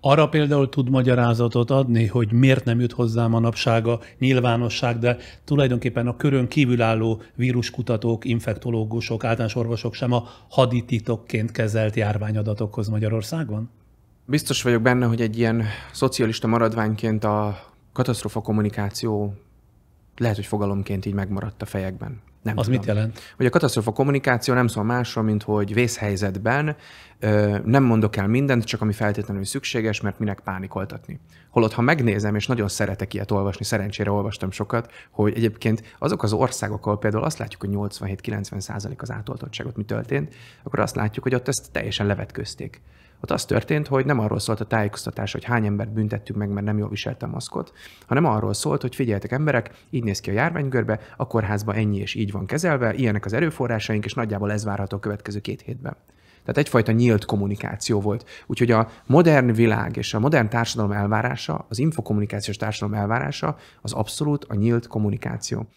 Arra például tud magyarázatot adni, hogy miért nem jut hozzá manapság a nyilvánosság, de tulajdonképpen a körön kívülálló víruskutatók, infektológusok, általános orvosok sem a hadititokként kezelt járványadatokhoz Magyarországon? Biztos vagyok benne, hogy egy ilyen szocialista maradványként a katasztrofa kommunikáció lehet, hogy fogalomként így megmaradt a fejekben. Nem az tudom. mit jelent? Hogy a katasztrofa kommunikáció nem szól másról, mint hogy vészhelyzetben nem mondok el mindent, csak ami feltétlenül szükséges, mert minek pánikoltatni. Holott, ha megnézem, és nagyon szeretek ilyet olvasni, szerencsére olvastam sokat, hogy egyébként azok az országok, ahol például azt látjuk, hogy 87-90% az átoltottságot mi történt, akkor azt látjuk, hogy ott ezt teljesen levetközték. Ott az történt, hogy nem arról szólt a tájékoztatás, hogy hány embert büntettük meg, mert nem jól viselte a maszkot, hanem arról szólt, hogy figyeljetek emberek, így néz ki a járványgörbe, a kórházban ennyi és így van kezelve, ilyenek az erőforrásaink, és nagyjából ez várható a következő két hétben. Tehát egyfajta nyílt kommunikáció volt. Úgyhogy a modern világ és a modern társadalom elvárása, az infokommunikációs társadalom elvárása az abszolút a nyílt kommunikáció.